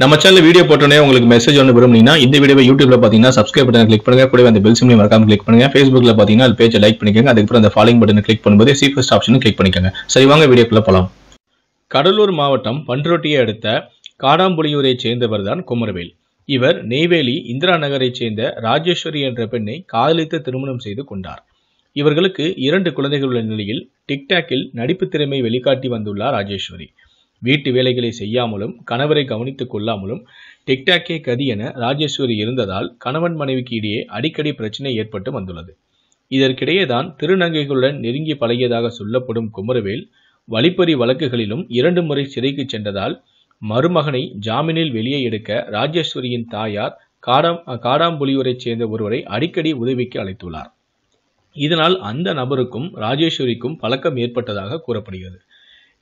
நம்ம channel video போட்டோன்னே உங்களுக்கு மெசேஜ் ஒன்று விரும்புனீங்கன்னா இந்த வீடியோ யூடியூப்ல பார்த்தீங்கன்னா சப்ஸ்கிரைப் பட்டன் கிளிக் பண்ணுங்க கூட அந்த பெல் சிம்லையும் மறக்காம கிளிக் பண்ணுங்க ஃபேஸ்புக்ல பார்த்தீங்கன்னா அது பேஜை லைக் பண்ணிக்கோங்க அதுக்கப்புறம் அந்த ஃபாலோயிங் பட்டன் கிளிக் பண்ணும்போது சி ஃபர்ஸ்ட் ஆப்ஷன் கிளிக் பண்ணிக்கோங்க சரி வாங்க வீடியோக்குள்ள போகலாம் கடலூர் மாவட்டம் பன்ரொட்டியை அடுத்த காடாம்புலியூரை சேர்ந்தவர் தான் குமரவேல் இவர் நெய்வேலி இந்திரா நகரைச் சேர்ந்த ராஜேஸ்வரி என்ற பெண்ணை காதலித்து திருமணம் செய்து கொண்டார் இவர்களுக்கு இரண்டு குழந்தைகள் உள்ள நிலையில் டிக்டாக்கில் நடிப்பு திறமை வெளிக்காட்டி வந்துள்ளார் ராஜேஸ்வரி வீட்டு வேலைகளை செய்யாமலும் கணவரை கவனித்துக் கொள்ளாமலும் டிக்டாக்கே கதி என ராஜேஸ்வரி இருந்ததால் கணவன் மனைவிக்கு இடையே அடிக்கடி பிரச்சனை ஏற்பட்டு வந்துள்ளது இதற்கிடையே தான் திருநங்கைகளுடன் நெருங்கி பழகியதாக சொல்லப்படும் குமரவேல் வழிப்பறி வழக்குகளிலும் இரண்டு முறை சிறைக்கு சென்றதால் மருமகனை ஜாமீனில் வெளியே எடுக்க ராஜேஸ்வரியின் தாயார் காடாம் காடாம்புலியூரைச் சேர்ந்த ஒருவரை அடிக்கடி உதவிக்கு அழைத்துள்ளார் இதனால் அந்த நபருக்கும் ராஜேஸ்வரிக்கும் பழக்கம் ஏற்பட்டதாக கூறப்படுகிறது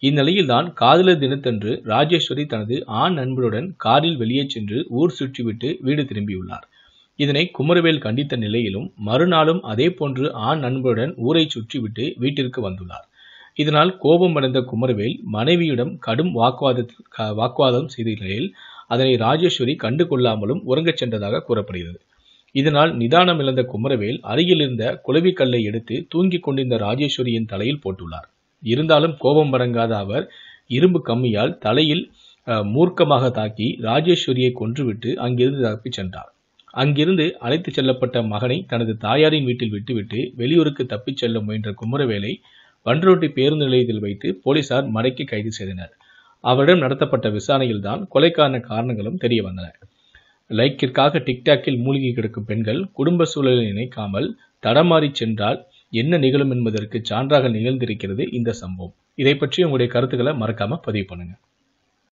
இந்நிலையில்தான் காதலர் தினத்தன்று ராஜேஸ்வரி தனது ஆண் நண்பருடன் காரில் வெளியே சென்று ஊர் சுற்றிவிட்டு வீடு திரும்பியுள்ளார் இதனை குமரவேல் கண்டித்த நிலையிலும் மறுநாளும் அதே போன்று ஆண் நண்பருடன் ஊரை சுற்றிவிட்டு வீட்டிற்கு வந்துள்ளார் இதனால் கோபமடைந்த குமரவேல் மனைவியிடம் கடும் வாக்குவாத வாக்குவாதம் செய்த நிலையில் அதனை ராஜேஸ்வரி கண்டு கொள்ளாமலும் உறங்கச் சென்றதாக கூறப்படுகிறது இதனால் நிதானம் இழந்த குமரவேல் அருகில் இருந்த குளவிக்கல்லை எடுத்து தூங்கிக் கொண்டிருந்த ராஜேஸ்வரியின் தலையில் போட்டுள்ளார் இருந்தாலும் கோபம் அடங்காத அவர் இரும்பு கம்மியால் தலையில் மூர்க்கமாக தாக்கி ராஜேஸ்வரியை கொன்றுவிட்டு அங்கிருந்து தப்பிச் சென்றார் அங்கிருந்து அழைத்துச் செல்லப்பட்ட மகனை தனது தாயாரின் வீட்டில் விட்டுவிட்டு வெளியூருக்கு தப்பிச் செல்ல முயன்ற குமரவேலை வன்றரோட்டி பேருந்து நிலையத்தில் வைத்து போலீசார் மடக்கி கைது செய்தனர் அவரிடம் நடத்தப்பட்ட விசாரணையில் தான் கொலைக்கான காரணங்களும் தெரிய வந்தன லைக்கிற்காக டிக்டாக்கில் மூழ்கி கிடக்கும் பெண்கள் குடும்ப சூழலை நினைக்காமல் தடமாறி சென்றால் என்ன நிகழும் என்பதற்கு சான்றாக நிகழ்ந்திருக்கிறது இந்த சம்பவம் இதை பற்றி உங்களுடைய கருத்துக்களை மறக்காமல் பதிவு பண்ணுங்கள்